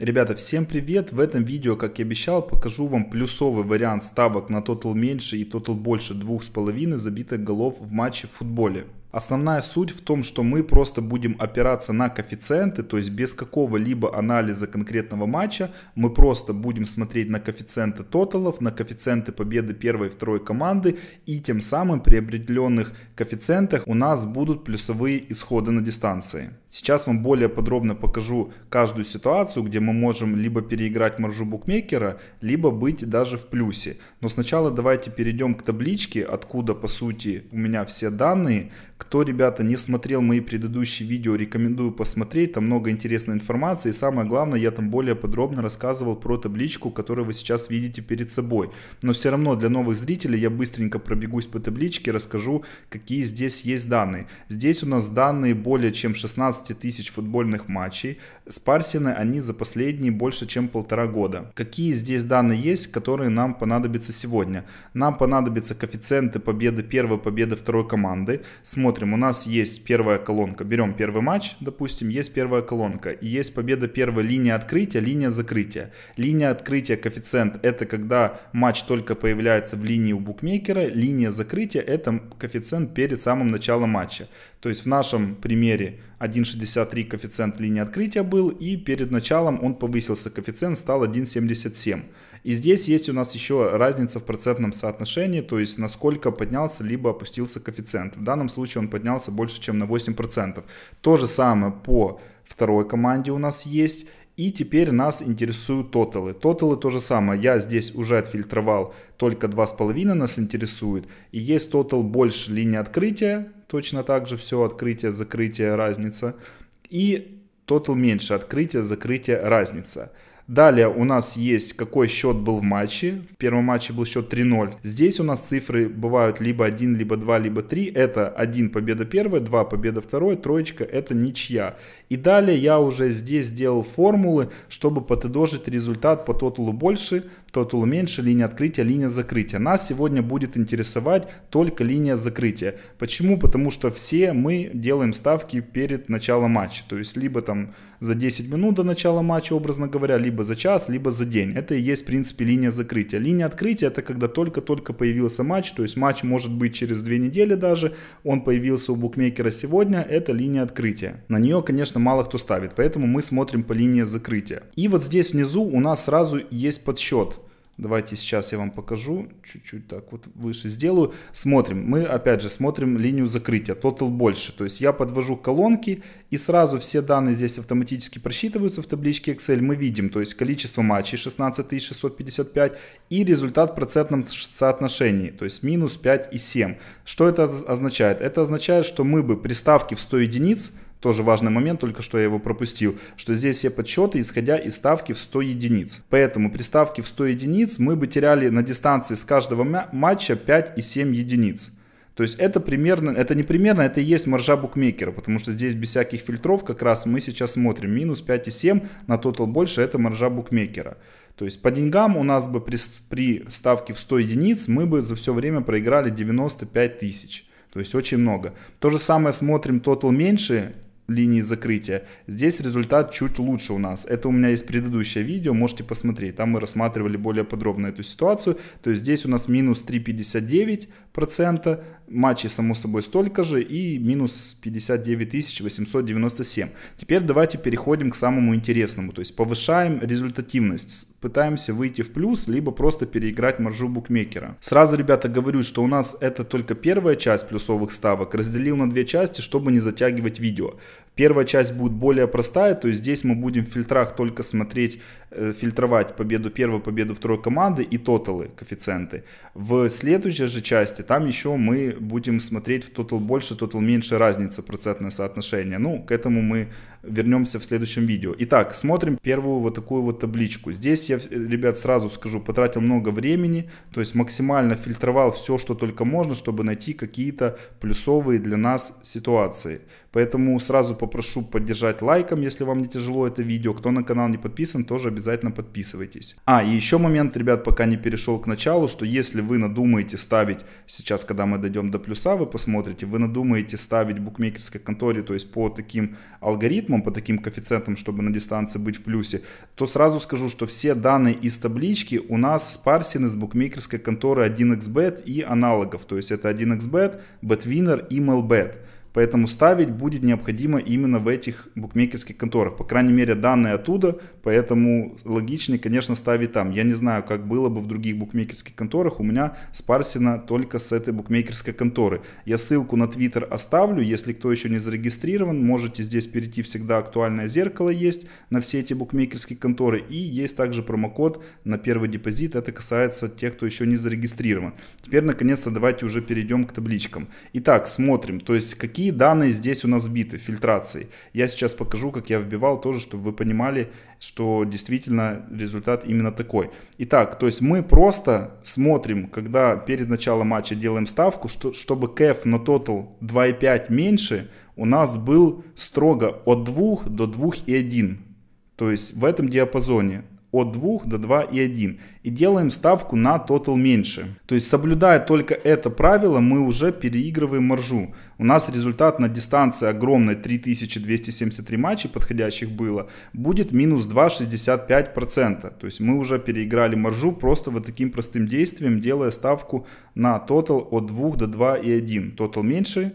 Ребята, всем привет! В этом видео, как и обещал, покажу вам плюсовый вариант ставок на тотал меньше и тотал больше 2,5 забитых голов в матче в футболе. Основная суть в том, что мы просто будем опираться на коэффициенты, то есть без какого-либо анализа конкретного матча, мы просто будем смотреть на коэффициенты тоталов, на коэффициенты победы первой и второй команды, и тем самым при определенных коэффициентах у нас будут плюсовые исходы на дистанции. Сейчас вам более подробно покажу каждую ситуацию, где мы можем либо переиграть маржу букмекера, либо быть даже в плюсе. Но сначала давайте перейдем к табличке, откуда по сути у меня все данные. Кто, ребята, не смотрел мои предыдущие видео, рекомендую посмотреть, там много интересной информации. И самое главное, я там более подробно рассказывал про табличку, которую вы сейчас видите перед собой. Но все равно для новых зрителей я быстренько пробегусь по табличке, расскажу, какие здесь есть данные. Здесь у нас данные более чем 16 15 тысяч футбольных матчей. Спарсены они за последние больше, чем полтора года. Какие здесь данные есть, которые нам понадобятся сегодня? Нам понадобятся коэффициенты победы первой, победы второй команды. Смотрим, у нас есть первая колонка. Берем первый матч, допустим, есть первая колонка. И есть победа первой линии открытия, линия закрытия. Линия открытия коэффициент – это когда матч только появляется в линии у букмекера. Линия закрытия – это коэффициент перед самым началом матча. То есть в нашем примере 1,63 коэффициент линии открытия был, и перед началом он повысился, коэффициент стал 1,77. И здесь есть у нас еще разница в процентном соотношении, то есть насколько поднялся либо опустился коэффициент. В данном случае он поднялся больше, чем на 8%. То же самое по второй команде у нас есть. И теперь нас интересуют тоталы. Тоталы то же самое. Я здесь уже отфильтровал только 2,5 нас интересует. И есть тотал больше линии открытия, точно так же все открытие, закрытие, разница. И тотал меньше открытие, закрытие, разница. Далее у нас есть какой счет был в матче. В первом матче был счет 3-0. Здесь у нас цифры бывают либо 1, либо 2, либо 3. Это 1 победа первая, 2 победа второй троечка это ничья. И далее я уже здесь сделал формулы, чтобы подытожить результат по тоталу больше что-то уменьшили, линия открытия, линия закрытия. Нас сегодня будет интересовать только линия закрытия. Почему? Потому что все мы делаем ставки перед началом матча. То есть либо там за 10 минут до начала матча, образно говоря, либо за час, либо за день. Это и есть, в принципе, линия закрытия. Линия открытия – это когда только-только появился матч, то есть матч может быть через 2 недели даже, он появился у букмекера сегодня, это линия открытия. На нее, конечно, мало кто ставит, поэтому мы смотрим по линии закрытия. И вот здесь внизу у нас сразу есть подсчет. Давайте сейчас я вам покажу, чуть-чуть так вот выше сделаю. Смотрим, мы опять же смотрим линию закрытия, тотал больше. То есть я подвожу колонки и сразу все данные здесь автоматически просчитываются в табличке Excel. Мы видим, то есть количество матчей 16655 и результат в процентном соотношении, то есть минус 5 и 7. Что это означает? Это означает, что мы бы при ставке в 100 единиц тоже важный момент, только что я его пропустил, что здесь все подсчеты, исходя из ставки в 100 единиц. Поэтому при ставке в 100 единиц мы бы теряли на дистанции с каждого матча и 5,7 единиц. То есть это примерно, это не примерно, это и есть маржа букмекера, потому что здесь без всяких фильтров как раз мы сейчас смотрим минус 5,7 на тотал больше, это маржа букмекера. То есть по деньгам у нас бы при, при ставке в 100 единиц мы бы за все время проиграли 95 тысяч. То есть очень много. То же самое смотрим тотал меньше линии закрытия. Здесь результат чуть лучше у нас. Это у меня есть предыдущее видео, можете посмотреть. Там мы рассматривали более подробно эту ситуацию. То есть здесь у нас минус 3,59%, матчей, само собой, столько же и минус 59 897. Теперь давайте переходим к самому интересному, то есть повышаем результативность, пытаемся выйти в плюс, либо просто переиграть маржу букмекера. Сразу, ребята, говорю, что у нас это только первая часть плюсовых ставок, разделил на две части, чтобы не затягивать видео. Первая часть будет более простая, то есть здесь мы будем в фильтрах только смотреть, э, фильтровать победу первой, победу второй команды и тоталы, коэффициенты. В следующей же части там еще мы будем смотреть в тотал больше, тотал меньше разница процентное соотношение. Ну, к этому мы вернемся в следующем видео. Итак, смотрим первую вот такую вот табличку. Здесь я, ребят, сразу скажу, потратил много времени, то есть максимально фильтровал все, что только можно, чтобы найти какие-то плюсовые для нас ситуации. Поэтому сразу попрошу поддержать лайком, если вам не тяжело это видео. Кто на канал не подписан, тоже обязательно подписывайтесь. А, и еще момент, ребят, пока не перешел к началу, что если вы надумаете ставить, сейчас, когда мы дойдем до плюса, вы посмотрите, вы надумаете ставить в букмекерской конторе, то есть по таким алгоритмам, алгоритмом по таким коэффициентам, чтобы на дистанции быть в плюсе, то сразу скажу, что все данные из таблички у нас спарсены с букмекерской конторы 1xbet и аналогов. То есть это 1xbet, BetWinner и MLBet. Поэтому ставить будет необходимо именно в этих букмекерских конторах. По крайней мере, данные оттуда, поэтому логичнее, конечно, ставить там. Я не знаю, как было бы в других букмекерских конторах. У меня спарсено только с этой букмекерской конторы. Я ссылку на Twitter оставлю. Если кто еще не зарегистрирован, можете здесь перейти. Всегда актуальное зеркало есть на все эти букмекерские конторы. И есть также промокод на первый депозит. Это касается тех, кто еще не зарегистрирован. Теперь, наконец-то, давайте уже перейдем к табличкам. Итак, смотрим. То есть, какие какие данные здесь у нас биты, фильтрации. Я сейчас покажу, как я вбивал тоже, чтобы вы понимали, что действительно результат именно такой. Итак, то есть мы просто смотрим, когда перед началом матча делаем ставку, что, чтобы кэф на тотал 2,5 меньше, у нас был строго от 2 до 2,1. То есть в этом диапазоне от 2 до 2,1 и и делаем ставку на тотал меньше. То есть соблюдая только это правило, мы уже переигрываем маржу. У нас результат на дистанции огромной 3273 матчей подходящих было, будет минус 2,65%. То есть мы уже переиграли маржу просто вот таким простым действием, делая ставку на тотал от 2 до и 2,1. Тотал меньше,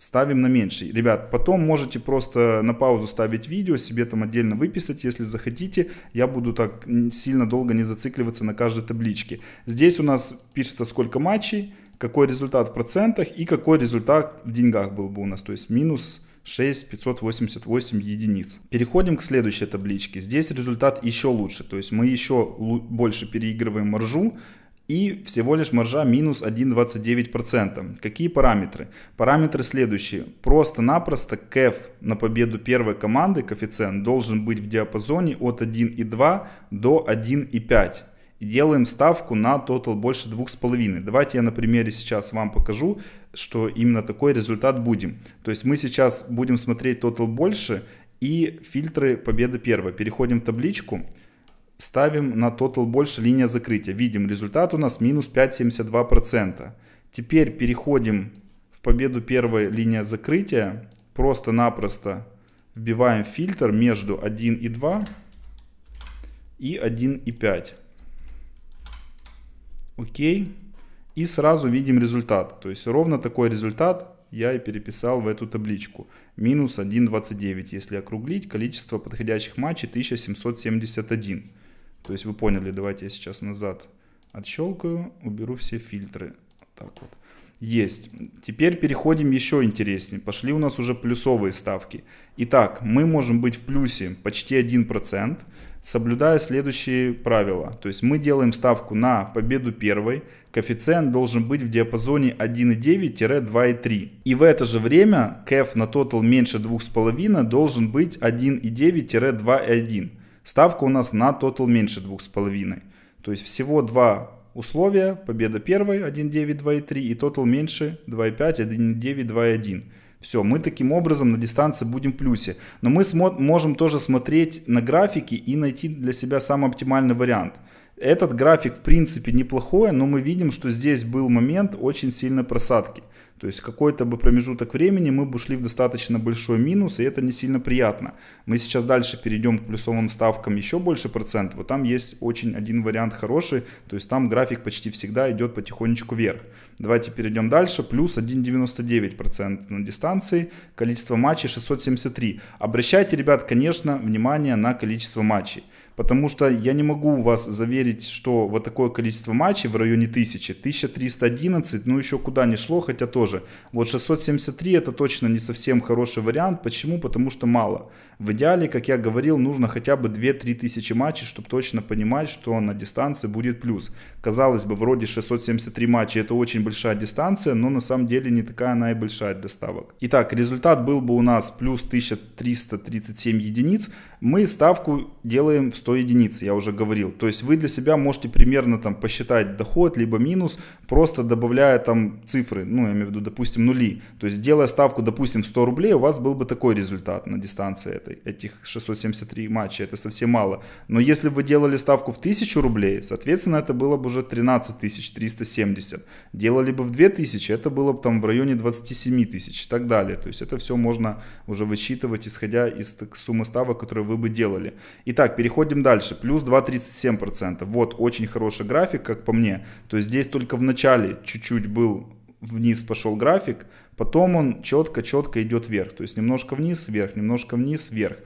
ставим на меньший. Ребят, потом можете просто на паузу ставить видео, себе там отдельно выписать, если захотите. Я буду так сильно долго не зацикливаться на каждой табличке. Здесь у нас пишется сколько матчей, какой результат в процентах и какой результат в деньгах был бы у нас. То есть минус 6588 единиц. Переходим к следующей табличке. Здесь результат еще лучше. То есть мы еще больше переигрываем маржу и всего лишь маржа минус 1,29%. Какие параметры? Параметры следующие. Просто-напросто кэф на победу первой команды, коэффициент, должен быть в диапазоне от 1,2 до 1,5. И делаем ставку на тотал больше 2,5. Давайте я на примере сейчас вам покажу, что именно такой результат будем. То есть мы сейчас будем смотреть тотал больше и фильтры победы первой. Переходим в табличку ставим на тотал больше линия закрытия. Видим, результат у нас минус 5,72%. Теперь переходим в победу первой линия закрытия. Просто-напросто вбиваем фильтр между 1 и 2 и 1 и 5. Окей. И сразу видим результат. То есть ровно такой результат я и переписал в эту табличку. Минус 1,29, если округлить, количество подходящих матчей 1771. То есть вы поняли, давайте я сейчас назад отщелкаю, уберу все фильтры. Вот так вот. Есть. Теперь переходим еще интереснее. Пошли у нас уже плюсовые ставки. Итак, мы можем быть в плюсе почти 1%, соблюдая следующие правила. То есть мы делаем ставку на победу первой. Коэффициент должен быть в диапазоне 1,9-2,3. И в это же время кэф на тотал меньше 2,5 должен быть 1,9-2,1. Ставка у нас на тотал меньше 2,5. То есть всего два условия. Победа первой 1,9, 2,3 и тотал меньше 2,5, 1,9, 2,1. Все, мы таким образом на дистанции будем в плюсе. Но мы можем тоже смотреть на графики и найти для себя самый оптимальный вариант. Этот график в принципе неплохой, но мы видим, что здесь был момент очень сильной просадки. То есть какой-то бы промежуток времени мы бы ушли в достаточно большой минус, и это не сильно приятно. Мы сейчас дальше перейдем к плюсовым ставкам еще больше процентов. Вот там есть очень один вариант хороший, то есть там график почти всегда идет потихонечку вверх. Давайте перейдем дальше. Плюс 1,99% на дистанции, количество матчей 673. Обращайте, ребят, конечно, внимание на количество матчей. Потому что я не могу вас заверить, что вот такое количество матчей в районе 1000, 1311, ну еще куда ни шло, хотя тоже тоже. Вот 673 это точно не совсем хороший вариант. Почему? Потому что мало. В идеале, как я говорил, нужно хотя бы 2-3 тысячи матчей, чтобы точно понимать, что на дистанции будет плюс. Казалось бы, вроде 673 матча, это очень большая дистанция, но на самом деле не такая она и большая для ставок. Итак, результат был бы у нас плюс 1337 единиц. Мы ставку делаем в 100 единиц, я уже говорил. То есть вы для себя можете примерно там посчитать доход, либо минус, просто добавляя там цифры, ну я имею в виду между, допустим, нули. То есть, делая ставку, допустим, в 100 рублей, у вас был бы такой результат на дистанции этой, этих 673 матчей. Это совсем мало. Но если бы вы делали ставку в 1000 рублей, соответственно, это было бы уже 13 370. Делали бы в 2000, это было бы там в районе 27 тысяч и так далее. То есть, это все можно уже высчитывать, исходя из суммы ставок, которые вы бы делали. Итак, переходим дальше. Плюс 2,37%. Вот очень хороший график, как по мне. То есть, здесь только в начале чуть-чуть был вниз пошел график, потом он четко-четко идет вверх. То есть немножко вниз, вверх, немножко вниз, вверх.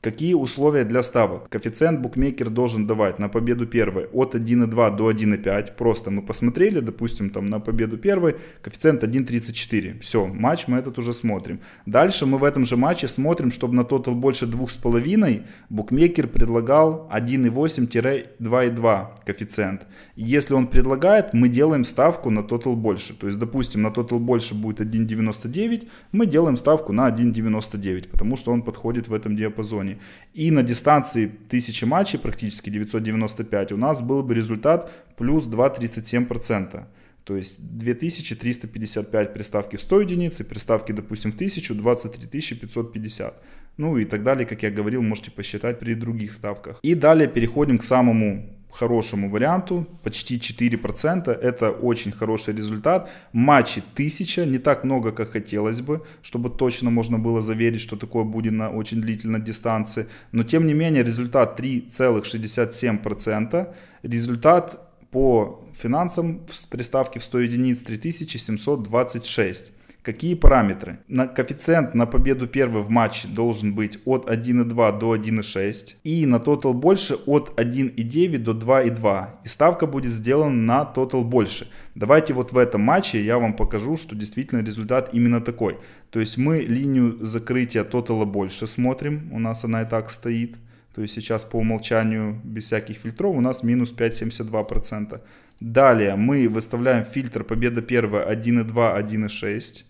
Какие условия для ставок? Коэффициент букмекер должен давать на победу первой от 1,2 до 1,5. Просто мы посмотрели, допустим, там на победу первой коэффициент 1,34. Все, матч мы этот уже смотрим. Дальше мы в этом же матче смотрим, чтобы на тотал больше 2,5 букмекер предлагал 1,8-2,2 коэффициент. Если он предлагает, мы делаем ставку на тотал больше. То есть, допустим, на тотал больше будет 1,99, мы делаем ставку на 1,99, потому что он подходит в этом диапазоне уровне. И на дистанции 1000 матчей, практически 995, у нас был бы результат плюс 2,37%. То есть 2355 приставки в 100 единиц и приставки, допустим, в 1000, 23550. Ну и так далее, как я говорил, можете посчитать при других ставках. И далее переходим к самому хорошему варианту, почти 4%, это очень хороший результат. Матчи 1000, не так много, как хотелось бы, чтобы точно можно было заверить, что такое будет на очень длительной дистанции, но тем не менее результат 3,67%, результат по финансам с приставки в 100 единиц 3726. Какие параметры? На коэффициент на победу первой в матче должен быть от 1,2 до 1,6. И на тотал больше от 1,9 до 2,2. И ставка будет сделана на тотал больше. Давайте вот в этом матче я вам покажу, что действительно результат именно такой. То есть мы линию закрытия тотала больше смотрим. У нас она и так стоит. То есть сейчас по умолчанию без всяких фильтров у нас минус 5,72%. Далее мы выставляем фильтр победа первая 1,2, 1,6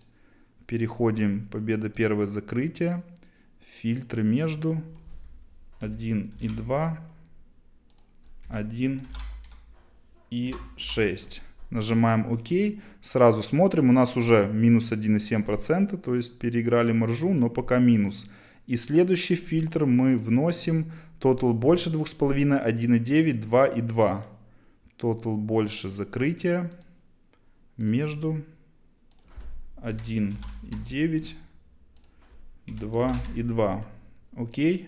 переходим, победа первое закрытие, фильтры между, 1 и 2, 1 и 6. Нажимаем ОК, сразу смотрим, у нас уже минус 1,7%, то есть переиграли маржу, но пока минус. И следующий фильтр мы вносим Total больше 2,5, 1,9, 2 и 2. Total больше закрытия между 1 и 9, 2 и 2. Окей.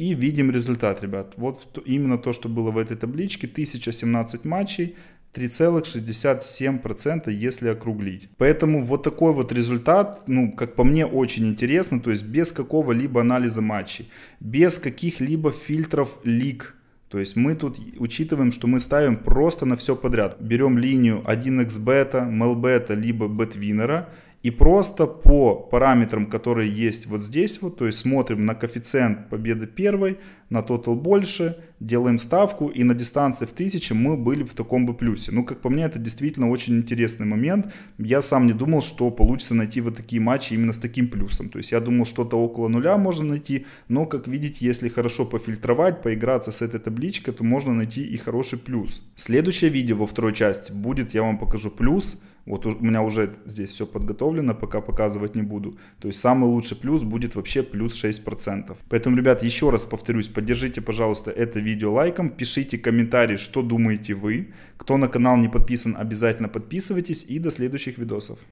И видим результат, ребят. Вот именно то, что было в этой табличке. 1017 матчей, 3,67%, если округлить. Поэтому вот такой вот результат, ну, как по мне, очень интересно, то есть без какого-либо анализа матчей, без каких-либо фильтров лиг, то есть мы тут учитываем, что мы ставим просто на все подряд. Берем линию 1xbet, mlbet, либо betwinner и просто по параметрам, которые есть вот здесь, вот, то есть смотрим на коэффициент победы первой, на тотал больше, делаем ставку, и на дистанции в 1000 мы были в таком бы плюсе. Ну, как по мне, это действительно очень интересный момент. Я сам не думал, что получится найти вот такие матчи именно с таким плюсом. То есть я думал, что-то около нуля можно найти, но, как видите, если хорошо пофильтровать, поиграться с этой табличкой, то можно найти и хороший плюс. Следующее видео во второй части будет, я вам покажу плюс, вот у меня уже здесь все подготовлено, пока показывать не буду. То есть самый лучший плюс будет вообще плюс 6%. Поэтому, ребят, еще раз повторюсь, поддержите, пожалуйста, это видео лайком, пишите комментарии, что думаете вы. Кто на канал не подписан, обязательно подписывайтесь и до следующих видосов.